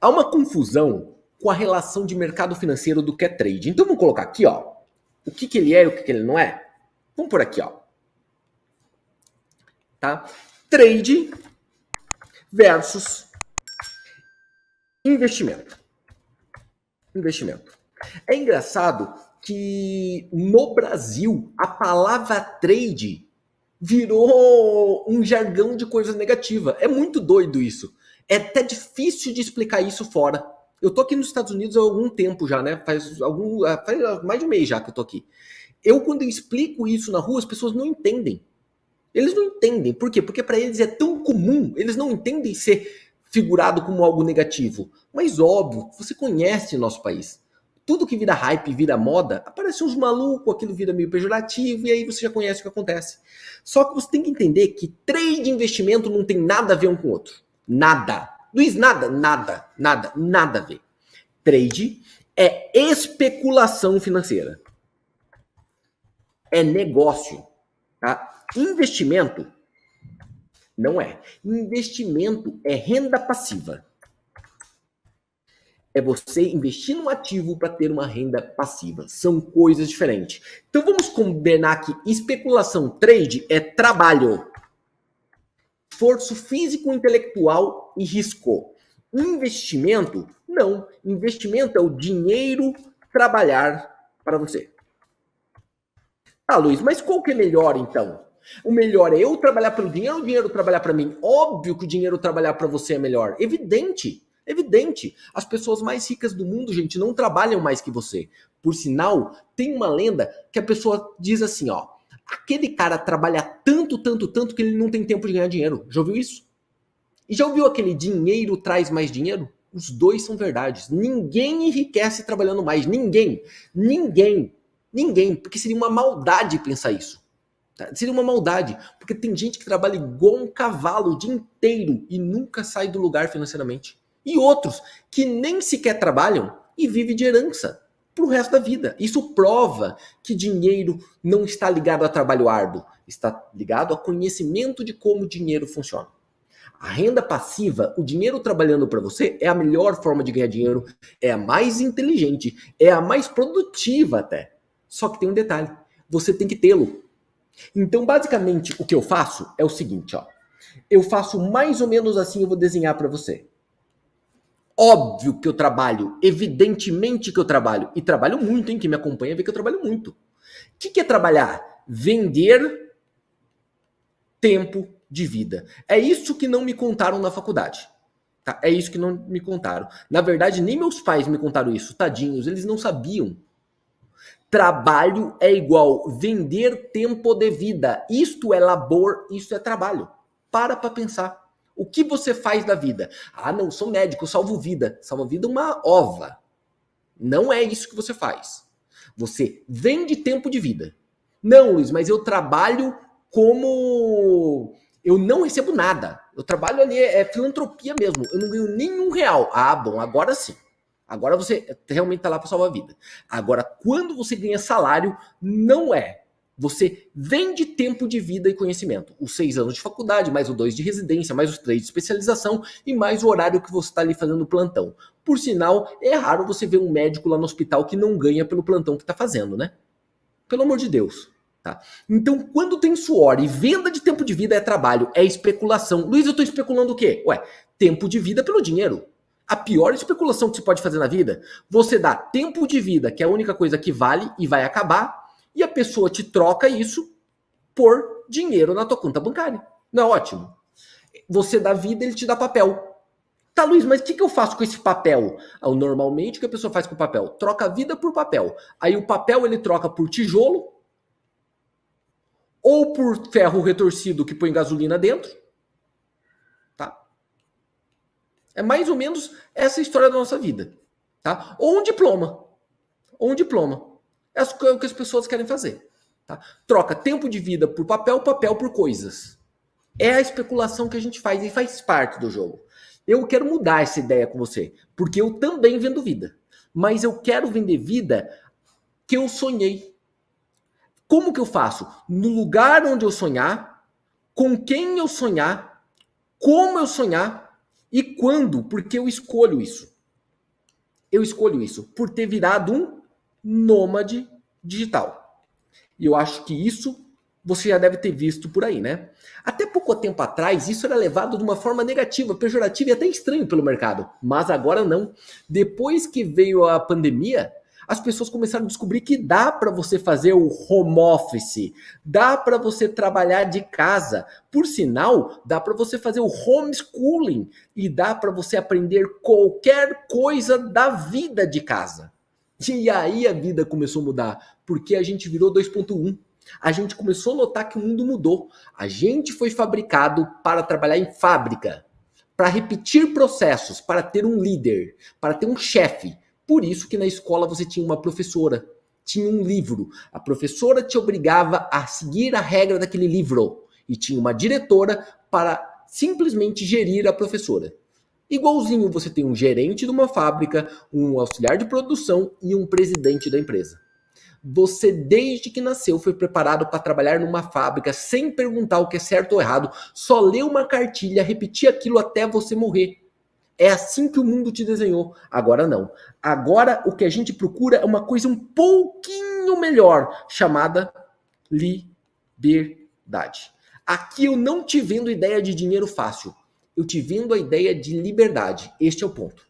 Há uma confusão com a relação de mercado financeiro do que é trade. Então vamos colocar aqui, ó, o que, que ele é e o que, que ele não é. Vamos por aqui, ó. Tá? Trade versus investimento. Investimento. É engraçado que no Brasil a palavra trade virou um jargão de coisa negativa. É muito doido isso é até difícil de explicar isso fora. Eu tô aqui nos Estados Unidos há algum tempo já, né? Faz, algum, ah, faz mais de um mês já que eu tô aqui. Eu, quando eu explico isso na rua, as pessoas não entendem. Eles não entendem. Por quê? Porque para eles é tão comum, eles não entendem ser figurado como algo negativo. Mas óbvio, você conhece nosso país. Tudo que vira hype, vira moda, aparece uns malucos, aquilo vira meio pejorativo, e aí você já conhece o que acontece. Só que você tem que entender que trade e investimento não tem nada a ver um com o outro. Nada. Luiz, nada, nada, nada, nada a ver. Trade é especulação financeira. É negócio. Tá? Investimento não é. Investimento é renda passiva. É você investir num ativo para ter uma renda passiva. São coisas diferentes. Então vamos combinar que especulação trade é trabalho esforço físico intelectual e risco. Investimento, não. Investimento é o dinheiro trabalhar para você. Ah, Luiz, mas qual que é melhor então? O melhor é eu trabalhar pelo dinheiro ou o dinheiro trabalhar para mim? Óbvio que o dinheiro trabalhar para você é melhor. Evidente, evidente. As pessoas mais ricas do mundo, gente, não trabalham mais que você. Por sinal, tem uma lenda que a pessoa diz assim, ó aquele cara trabalha tanto, tanto, tanto que ele não tem tempo de ganhar dinheiro. Já ouviu isso? E já ouviu aquele dinheiro traz mais dinheiro? Os dois são verdades. Ninguém enriquece trabalhando mais. Ninguém. Ninguém. Ninguém. Porque seria uma maldade pensar isso. Tá? Seria uma maldade. Porque tem gente que trabalha igual um cavalo o dia inteiro e nunca sai do lugar financeiramente. E outros que nem sequer trabalham e vivem de herança para o resto da vida. Isso prova que dinheiro não está ligado a trabalho árduo, está ligado a conhecimento de como o dinheiro funciona. A renda passiva, o dinheiro trabalhando para você, é a melhor forma de ganhar dinheiro, é a mais inteligente, é a mais produtiva até. Só que tem um detalhe: você tem que tê-lo. Então, basicamente, o que eu faço é o seguinte, ó. Eu faço mais ou menos assim, eu vou desenhar para você. Óbvio que eu trabalho, evidentemente que eu trabalho. E trabalho muito, hein? Quem me acompanha vê que eu trabalho muito. O que, que é trabalhar? Vender tempo de vida. É isso que não me contaram na faculdade. Tá? É isso que não me contaram. Na verdade, nem meus pais me contaram isso. Tadinhos, eles não sabiam. Trabalho é igual vender tempo de vida. Isto é labor, isso é trabalho. Para para pensar. O que você faz da vida? Ah, não, sou médico, salvo vida. Salva vida é uma ova. Não é isso que você faz. Você vende tempo de vida. Não, Luiz, mas eu trabalho como. Eu não recebo nada. Eu trabalho ali, é filantropia mesmo. Eu não ganho nenhum real. Ah, bom, agora sim. Agora você realmente está lá para salvar a vida. Agora, quando você ganha salário, não é você vende tempo de vida e conhecimento. Os seis anos de faculdade, mais os dois de residência, mais os três de especialização e mais o horário que você está ali fazendo plantão. Por sinal, é raro você ver um médico lá no hospital que não ganha pelo plantão que está fazendo, né? Pelo amor de Deus. Tá? Então, quando tem suor e venda de tempo de vida é trabalho, é especulação. Luiz, eu estou especulando o quê? Ué, tempo de vida pelo dinheiro. A pior especulação que se pode fazer na vida, você dá tempo de vida, que é a única coisa que vale e vai acabar, e a pessoa te troca isso por dinheiro na tua conta bancária. Não é ótimo? Você dá vida, ele te dá papel. Tá, Luiz, mas o que, que, eu faço com esse papel? Ah, normalmente, o que a pessoa faz com o papel? Troca a vida por papel. Aí o papel ele troca por tijolo, ou por ferro retorcido que põe gasolina dentro. Tá? É mais ou menos essa história da nossa vida. Tá? Ou um diploma. Ou um diploma. É, é o que as pessoas querem fazer. Tá? Troca tempo de vida por papel, papel por coisas. É a especulação que a gente faz e faz parte do jogo. Eu quero mudar essa ideia com você, porque eu também vendo vida. Mas eu quero vender vida que eu sonhei. Como que eu faço? No lugar onde eu sonhar, com quem eu sonhar, como eu sonhar e quando, porque eu escolho isso. Eu escolho isso por ter virado um nômade digital. E eu acho que isso você já deve ter visto por aí, né? Até pouco tempo atrás, isso era levado de uma forma negativa, pejorativa e até estranho pelo mercado. Mas agora não. Depois que veio a pandemia, as pessoas começaram a descobrir que dá para você fazer o home office, dá para você trabalhar de casa. Por sinal, dá para você fazer o homeschooling e dá para você aprender qualquer coisa da vida de casa. E aí a vida começou a mudar, porque a gente virou 2.1. A gente começou a notar que o mundo mudou. A gente foi fabricado para trabalhar em fábrica, para repetir processos, para ter um líder, para ter um chefe. Por isso que na escola você tinha uma professora, tinha um livro. A professora te obrigava a seguir a regra daquele livro e tinha uma diretora para simplesmente gerir a professora. Igualzinho você tem um gerente de uma fábrica, um auxiliar de produção e um presidente da empresa. Você, desde que nasceu, foi preparado para trabalhar numa fábrica sem perguntar o que é certo ou errado, só ler uma cartilha, repetir aquilo até você morrer. É assim que o mundo te desenhou. Agora não. Agora o que a gente procura é uma coisa um pouquinho melhor, chamada liberdade. Aqui eu não te vendo ideia de dinheiro fácil eu te vindo a ideia de liberdade. Este é o ponto.